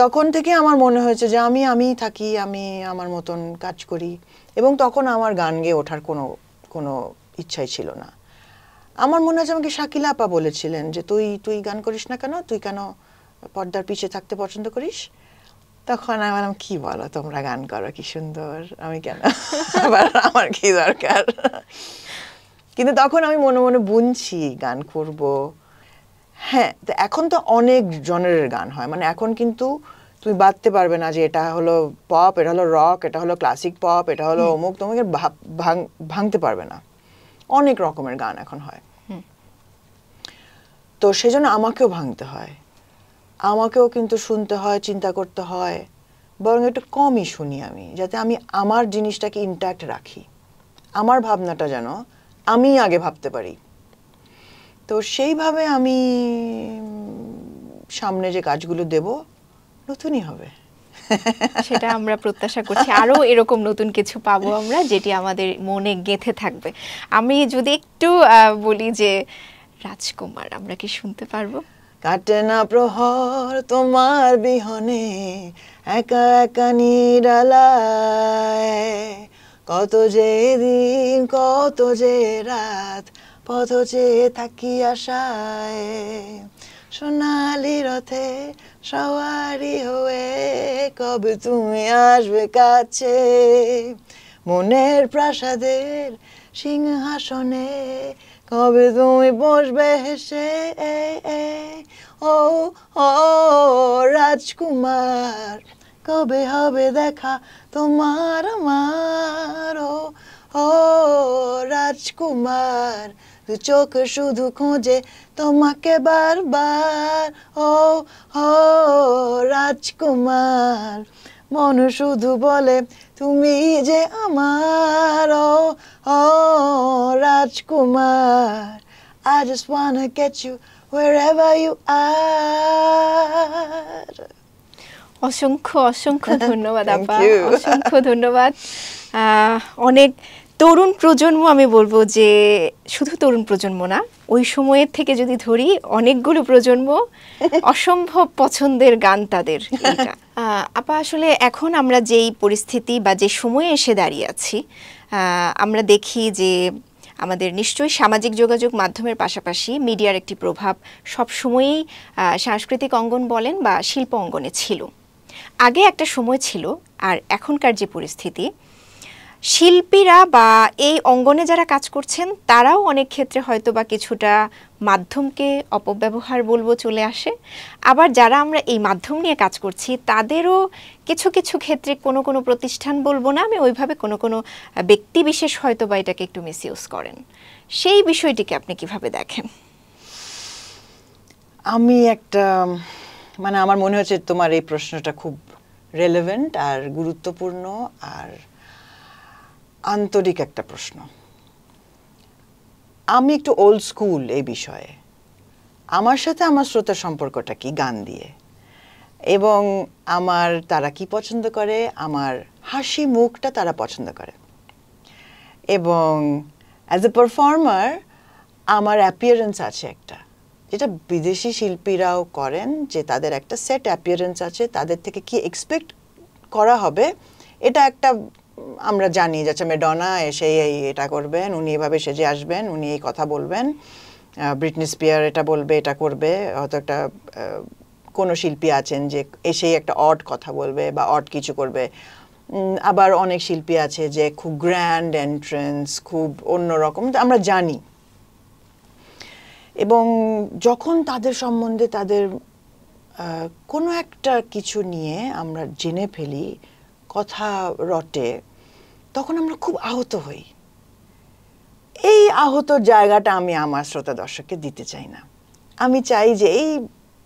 তখন থেকে আমার মনে হয়েছে যে আমি আমি থাকি আমি আমার মতন কাজ করি এবং তখন আমার গান গেয়ে ওঠার কোনো কোনো ইচ্ছাই ছিল না আমার মনে হয়েছে আমাকে শাকিলাপা বলেছিলেন যে তুই তুই গান করিস না কেন তুই কেন পর্দার পিছিয়ে থাকতে পছন্দ করিস তখন আমি বললাম কী বলো তোমরা গান করো কি সুন্দর আমি কেন আমার কি দরকার কিন্তু তখন আমি মনে মনে বুনছি গান করব হ্যাঁ তো এখন তো অনেক জনের গান হয় মানে এখন কিন্তু তুমি বাঁধতে পারবে না যে এটা হলো পপ এটা হলো রক এটা হলো ক্লাসিক পপ এটা হলো অমুক তোমাকে ভাঙতে পারবে না অনেক রকমের গান এখন হয় তো সেজন্য আমাকেও ভাঙতে হয় আমাকেও কিন্তু শুনতে হয় চিন্তা করতে হয় বরং একটু কমই শুনি আমি যাতে আমি আমার জিনিসটাকে ইন্ট্যাক্ট রাখি আমার ভাবনাটা যেন আমি আগে ভাবতে পারি তো সেইভাবে আমি সামনে যে কাজগুলো দেব নতুনই হবে সেটা আমরা প্রত্যাশা করছি আরও এরকম নতুন কিছু পাবো আমরা যেটি আমাদের মনে গেঁথে থাকবে আমি যদি একটু বলি যে রাজকুমার আমরা কি শুনতে পারবো কাটে না প্রহর তোমার বিহনে একা একা নিরালায় কত যে দিন কত যে রাত পথ চেয়ে থাকি আশায় সোনালি রথে সওয়ারি হয়ে কবে তুমি আসবে কাছে মনের প্রাসাদের সিংহাসনে কবে তুমি বসবে হেসে ও ও রাজকুমার কবে হবে দেখা তোমার আমার ও ও রাজকুমার চোখ শুধু খোঁজে তোমাকে বারবার ও ও রাজকুমার মন শুধু বলে তুমি যে আমার ও রাজকুমার just just wanna get you wherever you আর অসংখ্য অসংখ্য ধন্যবাদ আপা অসংখ্য ধন্যবাদ অনেক তরুণ প্রজন্ম আমি বলবো যে শুধু তরুণ প্রজন্ম না ওই সময়ের থেকে যদি ধরি অনেকগুলো প্রজন্ম অসম্ভব পছন্দের গান তাদের আপা আসলে এখন আমরা যেই পরিস্থিতি বা যে সময়ে এসে দাঁড়িয়ে আছি আমরা দেখি যে আমাদের নিশ্চয়ই সামাজিক যোগাযোগ মাধ্যমের পাশাপাশি মিডিয়ার একটি প্রভাব সবসময়ই সাংস্কৃতিক অঙ্গন বলেন বা শিল্প অঙ্গনে ছিল আগে একটা সময় ছিল আর এখনকার যে পরিস্থিতি শিল্পীরা বা এই অঙ্গনে যারা কাজ করছেন তারাও অনেক ক্ষেত্রে হয়তো বা কিছুটা মাধ্যমকে অপব্যবহার বলবো চলে আসে আবার যারা আমরা এই মাধ্যম নিয়ে কাজ করছি তাদেরও কিছু কিছু ক্ষেত্রে কোনো কোনো প্রতিষ্ঠান বলবো না আমি ওইভাবে কোনো কোনো ব্যক্তি বিশেষ হয়তো বা এটাকে একটু মিসইউজ করেন সেই বিষয়টিকে আপনি কিভাবে দেখেন আমি একটা মানে আমার মনে হচ্ছে তোমার এই প্রশ্নটা খুব রেলেভেন্ট আর গুরুত্বপূর্ণ আর আন্তরিক একটা প্রশ্ন আমি একটু ওল্ড স্কুল এই বিষয়ে আমার সাথে আমার শ্রোতার সম্পর্কটা কি গান দিয়ে এবং আমার তারা কি পছন্দ করে আমার হাসি মুখটা তারা পছন্দ করে এবং অ্যাজ এ পারফর্মার আমার অ্যাপিয়ারেন্স আছে একটা যেটা বিদেশি শিল্পীরাও করেন যে তাদের একটা সেট অ্যাপিয়ারেন্স আছে তাদের থেকে কি এক্সপেক্ট করা হবে এটা একটা আমরা জানি আচ্ছা মেডনা এসে এই এটা করবেন উনি এভাবে সেজে আসবেন উনি এই কথা বলবেন ব্রিটনি স্পিয়ার এটা বলবে এটা করবে হয়তো একটা কোনো শিল্পী আছেন যে এসেই একটা অট কথা বলবে বা অট কিছু করবে আবার অনেক শিল্পী আছে যে খুব গ্র্যান্ড এন্ট্রেন্স খুব অন্যরকম আমরা জানি এবং যখন তাদের সম্বন্ধে তাদের কোনো একটা কিছু নিয়ে আমরা জেনে ফেলি কথা রটে তখন আমরা খুব আহত হই এই আহত জায়গাটা আমি আমার শ্রোতা দর্শককে দিতে চাই না আমি চাই যে এই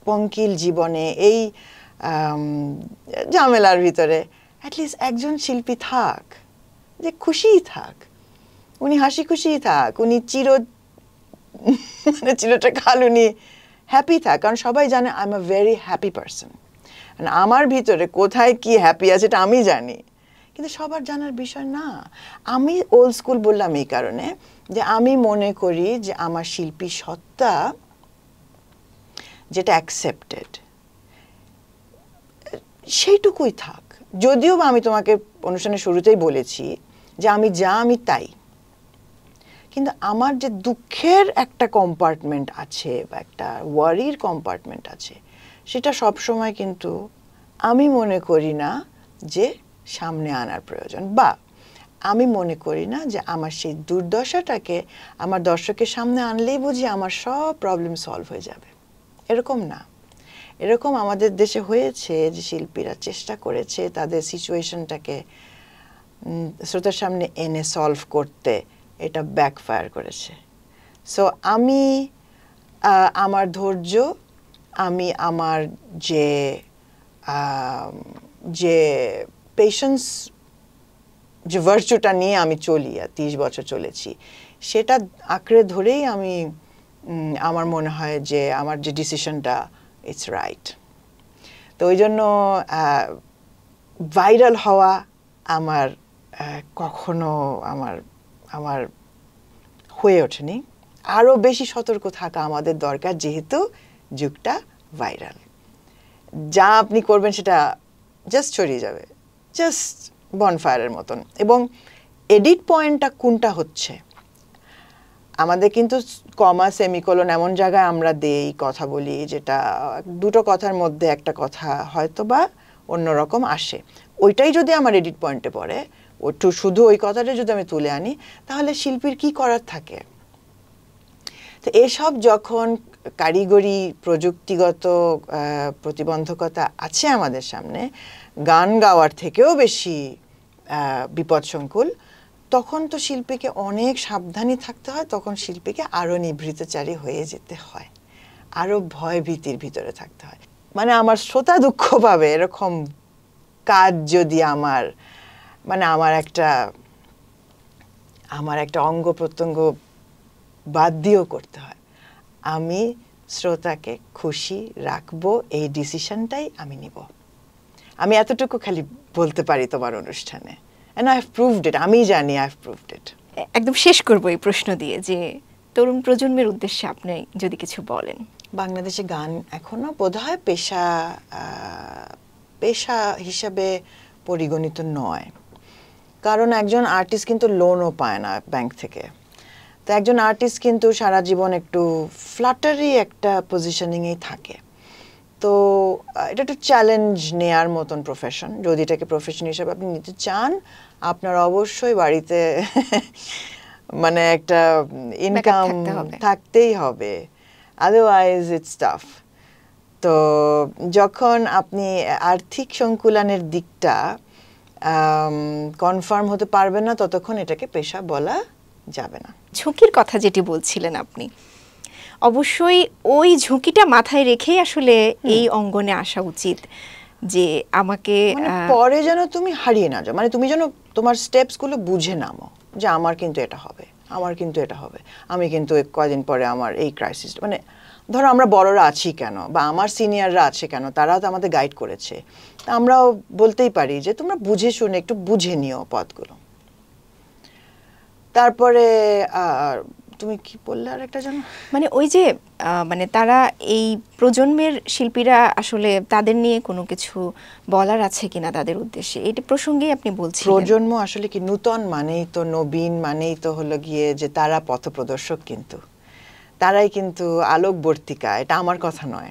পঙ্কিল জীবনে এই ঝামেলার ভিতরে অ্যাটলিস্ট একজন শিল্পী থাক যে খুশিই থাক উনি হাসি খুশিই থাক উনি চির মানে চিরটা খাল উনি হ্যাপি থাক কারণ সবাই জানে I am a very happy person আমার ভিতরে কোথায় কি হ্যাপি আছে এটা আমি জানি কিন্তু সবার জানার বিষয় না আমি ওল্ড স্কুল বললাম এই কারণে যে আমি মনে করি যে আমার শিল্পী সত্তা যেটা অ্যাকসেপ্টেড সেইটুকুই থাক যদিও বা আমি তোমাকে অনুষ্ঠানের শুরুতেই বলেছি যে আমি যা আমি তাই কিন্তু আমার যে দুঃখের একটা কম্পার্টমেন্ট আছে বা একটা ওয়ারির কম্পার্টমেন্ট আছে সেটা সব সময় কিন্তু আমি মনে করি না যে সামনে আনার প্রয়োজন বা আমি মনে করি না যে আমার সেই দুর্দশাটাকে আমার দর্শকের সামনে আনলেই বুঝি আমার সব প্রবলেম সলভ হয়ে যাবে এরকম না এরকম আমাদের দেশে হয়েছে যে শিল্পীরা চেষ্টা করেছে তাদের সিচুয়েশনটাকে শ্রোতার সামনে এনে সলভ করতে এটা ব্যাকফায়ার করেছে সো আমি আমার ধৈর্য আমি আমার যে যে পেশেন্স যে ভার্চুটা নিয়ে আমি চলি আর তিরিশ বছর চলেছি সেটা আঁকড়ে ধরেই আমি আমার মনে হয় যে আমার যে ডিসিশনটা ইটস রাইট তো ওই জন্য ভাইরাল হওয়া আমার কখনো আমার আমার হয়ে ওঠেনি আরও বেশি সতর্ক থাকা আমাদের দরকার যেহেতু যুগটা ভাইরাল যা আপনি করবেন সেটা জাস্ট ছড়িয়ে যাবে জাস্ট বনফায়ারের মতন এবং এডিট পয়েন্টটা কোনটা হচ্ছে আমাদের কিন্তু কমা সেমিকোলন এমন জায়গায় আমরা দেই কথা বলি যেটা দুটো কথার মধ্যে একটা কথা হয়তো বা অন্যরকম আসে ওইটাই যদি আমার এডিট পয়েন্টে পড়ে ওটু শুধু ওই কথাটা যদি আমি তুলে আনি তাহলে শিল্পীর কি করার থাকে তো এসব যখন কারিগরি প্রযুক্তিগত প্রতিবন্ধকতা আছে আমাদের সামনে গান গাওয়ার থেকেও বেশি বিপদসংকুল তখন তো শিল্পীকে অনেক সাবধানী থাকতে হয় তখন শিল্পীকে আরও নিভৃতচারী হয়ে যেতে হয় আরও ভয় ভীতির ভিতরে থাকতে হয় মানে আমার শ্রোতা দুঃখ পাবে এরকম কাজ যদি আমার মানে আমার একটা আমার একটা অঙ্গ প্রত্যঙ্গ বাদ দিয়েও করতে হয় আমি শ্রোতাকে খুশি রাখবো এই ডিসিশনটাই আমি নিব আমি এতটুকু খালি বলতে পারি তোমার অনুষ্ঠানে and I have proved it আমি জানি আই হ্যাভ প্রুভড ইট একদম শেষ করবো এই প্রশ্ন দিয়ে যে তরুণ প্রজন্মের উদ্দেশ্যে আপনি যদি কিছু বলেন বাংলাদেশে গান এখনও বোধহয় পেশা পেশা হিসাবে পরিগণিত নয় কারণ একজন আর্টিস্ট কিন্তু লোনও পায় না ব্যাংক থেকে তো একজন আর্টিস্ট কিন্তু সারা জীবন একটু ফ্লাটারি একটা পজিশনিংয়েই থাকে তো এটা একটা চ্যালেঞ্জ নেয়ার মতন প্রফেশন যদি এটাকে প্রফেশন হিসাবে আপনি নিতে চান আপনার অবশ্যই বাড়িতে মানে একটা ইনকাম থাকতেই হবে আদারওয়াইজ ইটস টাফ তো যখন আপনি আর্থিক সংকুলানের দিকটা কনফার্ম হতে পারবেন না ততক্ষণ এটাকে পেশা বলা যাবে না ঝুঁকির কথা যেটি বলছিলেন আপনি অবশ্যই ওই ঝুঁকিটা মাথায় রেখেই আসলে এই অঙ্গনে আসা উচিত যে আমাকে মানে পরে যেন তুমি হারিয়ে না যাও মানে তুমি যেন তোমার স্টেপসগুলো বুঝে নামো যে আমার কিন্তু এটা হবে আমার কিন্তু এটা হবে আমি কিন্তু কয়দিন পরে আমার এই ক্রাইসিস মানে ধরো আমরা বড়রা আছি কেন বা আমার সিনিয়ররা আছে কেন তারা তো আমাদের গাইড করেছে তা আমরাও বলতেই পারি যে তোমরা বুঝে শুনে একটু বুঝে নিও পথগুলো তারপরে তুমি কি বললে আর একটা জানো মানে ওই যে মানে তারা এই প্রজন্মের শিল্পীরা আসলে তাদের নিয়ে কোনো কিছু বলার আছে কিনা তাদের উদ্দেশ্যে এটা প্রসঙ্গে আপনি বলছেন প্রজন্ম আসলে কি নূতন মানেই তো নবীন মানেই তো হলো গিয়ে যে তারা পথপ্রদর্শক কিন্তু তারাই কিন্তু আলোকবর্তিকা এটা আমার কথা নয়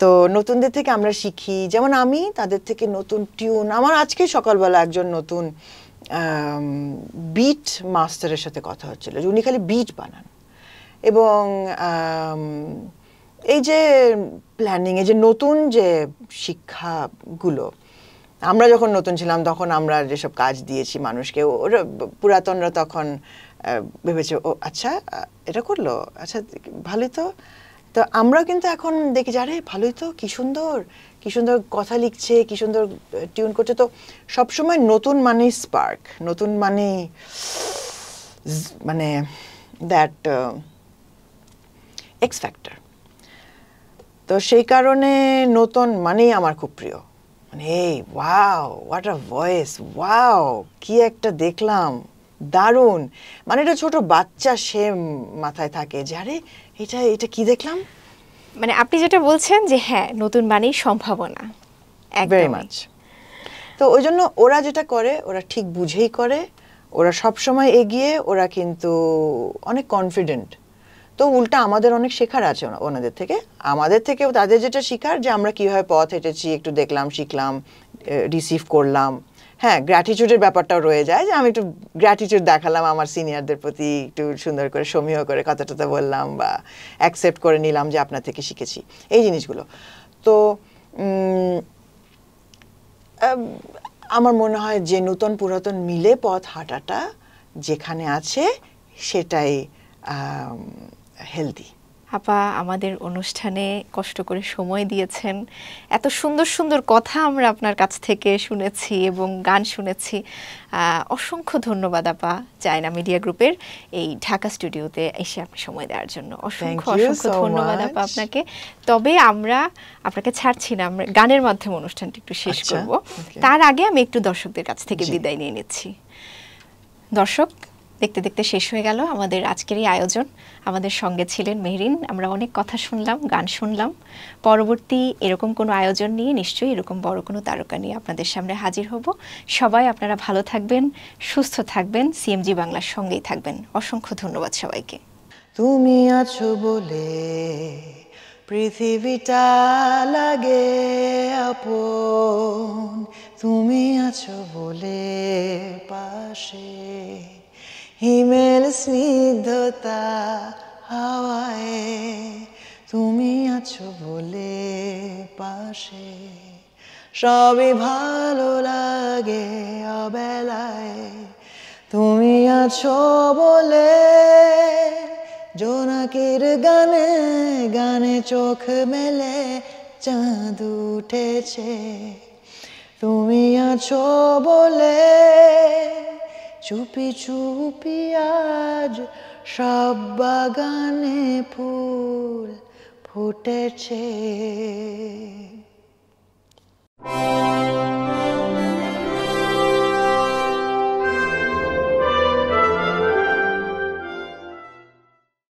তো নতুনদের থেকে আমরা শিখি যেমন আমি তাদের থেকে নতুন টিউন আমার আজকে সকালবেলা একজন নতুন বিট মাস্টারের সাথে কথা হচ্ছিল যে উনি খালি বিট বানান এবং এই যে প্ল্যানিং এই যে নতুন যে শিক্ষাগুলো আমরা যখন নতুন ছিলাম তখন আমরা যেসব কাজ দিয়েছি মানুষকে ওরা পুরাতনরা তখন ভেবেছে ও আচ্ছা এটা করলো আচ্ছা ভালোই তো তো আমরা কিন্তু এখন দেখি যে আরে ভালোই তো কী সুন্দর কি সুন্দর কথা লিখছে কি সুন্দর টিউন করছে তো সবসময় নতুন মানে স্পার্ক নতুন মানে মানে দ্যাট এক্স ফ্যাক্টর তো সেই কারণে নতুন মানেই আমার খুব প্রিয় মানে এই wow what a voice wow কি একটা দেখলাম দারুণ মানে এটা ছোট বাচ্চা সে মাথায় থাকে যে আরে এটা এটা কি দেখলাম মানে আপনি যেটা বলছেন যে হ্যাঁ নতুন বাণীর সম্ভাবনা ভেরি মাচ তো ওই জন্য ওরা যেটা করে ওরা ঠিক বুঝেই করে ওরা সব সময় এগিয়ে ওরা কিন্তু অনেক কনফিডেন্ট তো উল্টা আমাদের অনেক শেখার আছে ওনাদের থেকে আমাদের থেকেও তাদের যেটা শেখার যে আমরা কীভাবে পথ হেঁটেছি একটু দেখলাম শিখলাম রিসিভ করলাম হ্যাঁ গ্র্যাটিটিউডের ব্যাপারটাও রয়ে যায় যে আমি একটু গ্র্যাটিটিউড দেখালাম আমার সিনিয়রদের প্রতি একটু সুন্দর করে সমীহ করে কথা টথা বললাম বা অ্যাকসেপ্ট করে নিলাম যে আপনার থেকে শিখেছি এই জিনিসগুলো তো আমার মনে হয় যে নূতন পুরাতন মিলে পথ হাঁটাটা যেখানে আছে সেটাই হেলদি আপা আমাদের অনুষ্ঠানে কষ্ট করে সময় দিয়েছেন এত সুন্দর সুন্দর কথা আমরা আপনার কাছ থেকে শুনেছি এবং গান শুনেছি অসংখ্য ধন্যবাদ আপা চায়না মিডিয়া গ্রুপের এই ঢাকা স্টুডিওতে এসে আপনি সময় দেওয়ার জন্য অসংখ্য অসংখ্য ধন্যবাদ আপা আপনাকে তবে আমরা আপনাকে ছাড়ছি না আমরা গানের মাধ্যমে অনুষ্ঠানটি একটু শেষ আচ্ছা, করব তার আগে আমি একটু দর্শকদের কাছ থেকে বিদায় নিয়ে নিচ্ছি দর্শক দেখতে দেখতে শেষ হয়ে গেল আমাদের আজকের এই আয়োজন আমাদের সঙ্গে ছিলেন মেহরিন আমরা অনেক কথা শুনলাম গান শুনলাম পরবর্তী এরকম কোনো আয়োজন নিয়ে নিশ্চয়ই এরকম বড় কোনো তারকা নিয়ে আপনাদের সামনে হাজির হব সবাই আপনারা ভালো থাকবেন সুস্থ থাকবেন সিএমজি বাংলার সঙ্গেই থাকবেন অসংখ্য ধন্যবাদ সবাইকে তুমি আছো বলে পৃথিবীটা লাগে আপন তুমি আছো বলে পাশে হিমেল স্নিগ্ধতা হাওয়ায় তুমি আছো বলে পাশে সবই ভালো লাগে অবেলায় তুমি আছো বলে জোনাকির গানে গানে চোখ মেলে চাঁদ উঠেছে তুমি আছো বলে চুপি চুপি আজ সব বাগানে ফুল ফুটেছে